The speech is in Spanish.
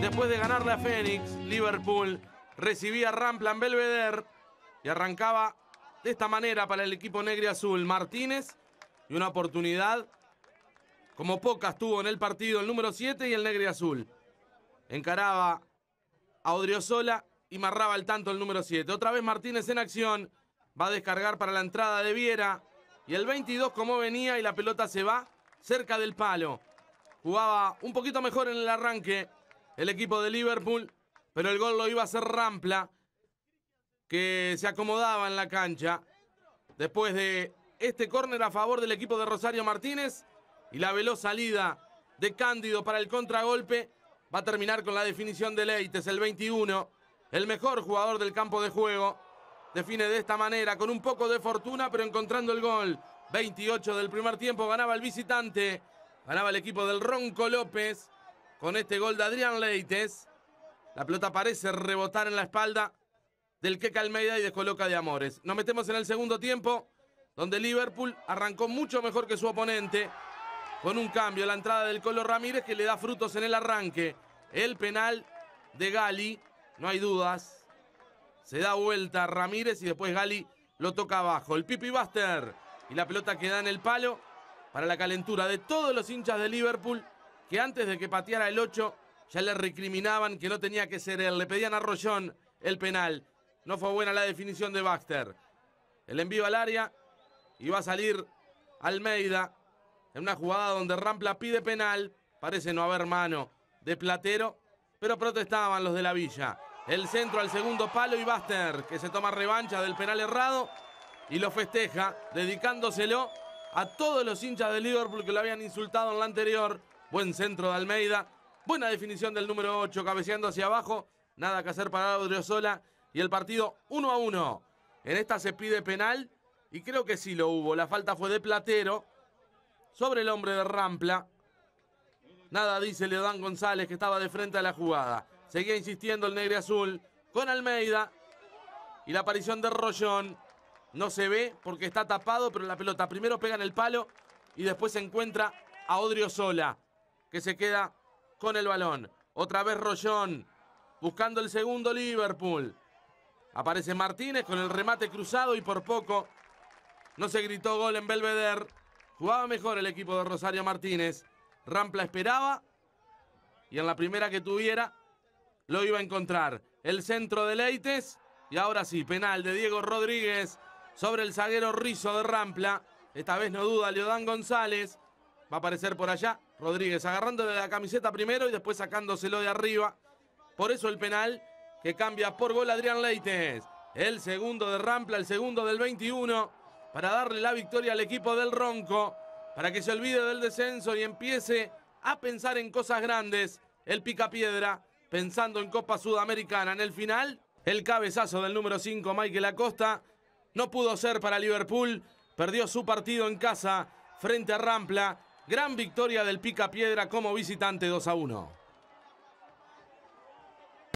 Después de ganarle a Fénix, Liverpool recibía Ramplan Belvedere y arrancaba de esta manera para el equipo negro azul. Martínez y una oportunidad como pocas tuvo en el partido el número 7 y el negro azul. Encaraba a Odriozola y marraba el tanto el número 7. Otra vez Martínez en acción. Va a descargar para la entrada de Viera. Y el 22 como venía y la pelota se va cerca del palo. Jugaba un poquito mejor en el arranque el equipo de Liverpool, pero el gol lo iba a hacer Rampla, que se acomodaba en la cancha después de este córner a favor del equipo de Rosario Martínez y la veloz salida de Cándido para el contragolpe. Va a terminar con la definición de Leites, el 21, el mejor jugador del campo de juego. Define de esta manera, con un poco de fortuna, pero encontrando el gol. 28 del primer tiempo, ganaba el visitante, ganaba el equipo del Ronco López con este gol de Adrián Leites. La pelota parece rebotar en la espalda del que Almeida y descoloca de Amores. Nos metemos en el segundo tiempo, donde Liverpool arrancó mucho mejor que su oponente, con un cambio, la entrada del Colo Ramírez que le da frutos en el arranque. El penal de Gali, no hay dudas. Se da vuelta Ramírez y después Gali lo toca abajo. El Pipi Buster y la pelota queda en el palo para la calentura de todos los hinchas de Liverpool que antes de que pateara el 8 ya le recriminaban que no tenía que ser él. Le pedían a Rollón el penal. No fue buena la definición de Baxter. El envío al área y va a salir Almeida en una jugada donde Rampla pide penal. Parece no haber mano de Platero, pero protestaban los de la villa. El centro al segundo palo y Baxter, que se toma revancha del penal errado y lo festeja, dedicándoselo a todos los hinchas de Liverpool que lo habían insultado en la anterior. Buen centro de Almeida. Buena definición del número 8, cabeceando hacia abajo. Nada que hacer para Odriozola. Y el partido 1 a 1. En esta se pide penal. Y creo que sí lo hubo. La falta fue de Platero. Sobre el hombre de Rampla. Nada dice Leodán González que estaba de frente a la jugada. Seguía insistiendo el negro azul con Almeida. Y la aparición de Rollón. No se ve porque está tapado, pero la pelota primero pega en el palo y después se encuentra a Odriozola que se queda con el balón. Otra vez Rollón buscando el segundo Liverpool. Aparece Martínez con el remate cruzado y por poco no se gritó gol en Belvedere. Jugaba mejor el equipo de Rosario Martínez. Rampla esperaba y en la primera que tuviera lo iba a encontrar. El centro de Leites y ahora sí, penal de Diego Rodríguez sobre el zaguero Rizo de Rampla. Esta vez no duda Leodán González. Va a aparecer por allá Rodríguez, agarrando de la camiseta primero y después sacándoselo de arriba. Por eso el penal que cambia por gol Adrián Leites. El segundo de Rampla, el segundo del 21, para darle la victoria al equipo del Ronco, para que se olvide del descenso y empiece a pensar en cosas grandes. El picapiedra, pensando en Copa Sudamericana. En el final, el cabezazo del número 5, Michael Acosta. No pudo ser para Liverpool, perdió su partido en casa frente a Rampla. Gran victoria del Pica Piedra como visitante 2 a 1.